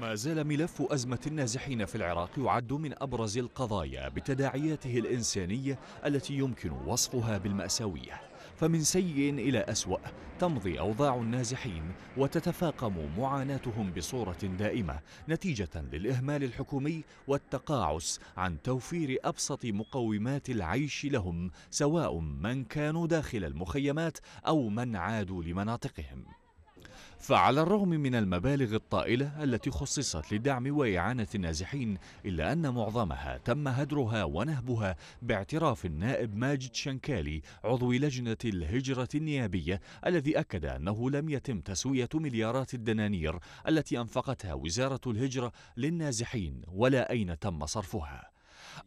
ما زال ملف أزمة النازحين في العراق يعد من أبرز القضايا بتداعياته الإنسانية التي يمكن وصفها بالمأساوية فمن سيء إلى أسوأ تمضي أوضاع النازحين وتتفاقم معاناتهم بصورة دائمة نتيجة للإهمال الحكومي والتقاعس عن توفير أبسط مقومات العيش لهم سواء من كانوا داخل المخيمات أو من عادوا لمناطقهم فعلى الرغم من المبالغ الطائلة التي خصصت لدعم وإعانة النازحين إلا أن معظمها تم هدرها ونهبها باعتراف النائب ماجد شنكالي عضو لجنة الهجرة النيابية الذي أكد أنه لم يتم تسوية مليارات الدنانير التي أنفقتها وزارة الهجرة للنازحين ولا أين تم صرفها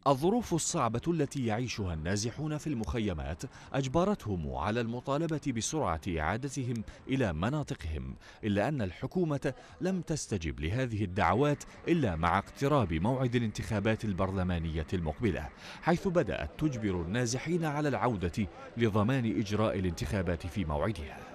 الظروف الصعبة التي يعيشها النازحون في المخيمات أجبرتهم على المطالبة بسرعة إعادتهم إلى مناطقهم إلا أن الحكومة لم تستجب لهذه الدعوات إلا مع اقتراب موعد الانتخابات البرلمانية المقبلة حيث بدأت تجبر النازحين على العودة لضمان إجراء الانتخابات في موعدها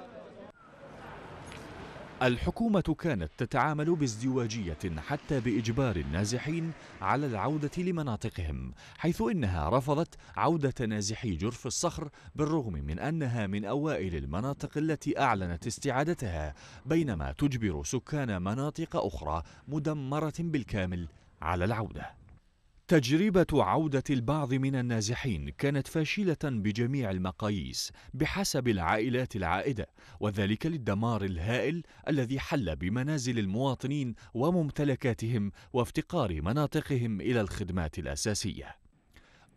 الحكومة كانت تتعامل بازدواجية حتى بإجبار النازحين على العودة لمناطقهم حيث إنها رفضت عودة نازحي جرف الصخر بالرغم من أنها من أوائل المناطق التي أعلنت استعادتها بينما تجبر سكان مناطق أخرى مدمرة بالكامل على العودة تجربة عودة البعض من النازحين كانت فاشلة بجميع المقاييس بحسب العائلات العائدة وذلك للدمار الهائل الذي حل بمنازل المواطنين وممتلكاتهم وافتقار مناطقهم إلى الخدمات الأساسية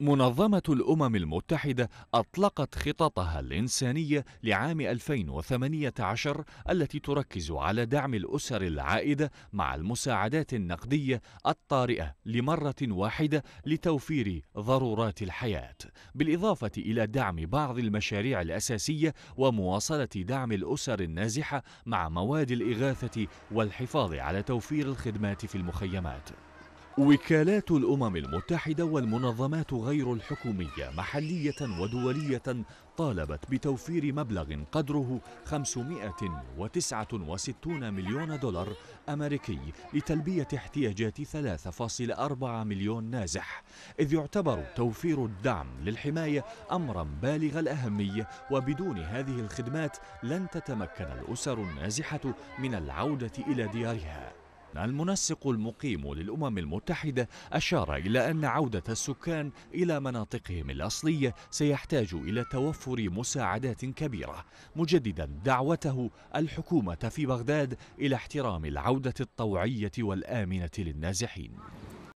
منظمة الأمم المتحدة أطلقت خططها الإنسانية لعام 2018 التي تركز على دعم الأسر العائدة مع المساعدات النقدية الطارئة لمرة واحدة لتوفير ضرورات الحياة، بالإضافة إلى دعم بعض المشاريع الأساسية ومواصلة دعم الأسر النازحة مع مواد الإغاثة والحفاظ على توفير الخدمات في المخيمات. وكالات الأمم المتحدة والمنظمات غير الحكومية محلية ودولية طالبت بتوفير مبلغ قدره 569 مليون دولار أمريكي لتلبية احتياجات 3.4 مليون نازح إذ يعتبر توفير الدعم للحماية أمرا بالغ الأهمية وبدون هذه الخدمات لن تتمكن الأسر النازحة من العودة إلى ديارها المنسق المقيم للأمم المتحدة أشار إلى أن عودة السكان إلى مناطقهم الأصلية سيحتاج إلى توفر مساعدات كبيرة مجددا دعوته الحكومة في بغداد إلى احترام العودة الطوعية والآمنة للنازحين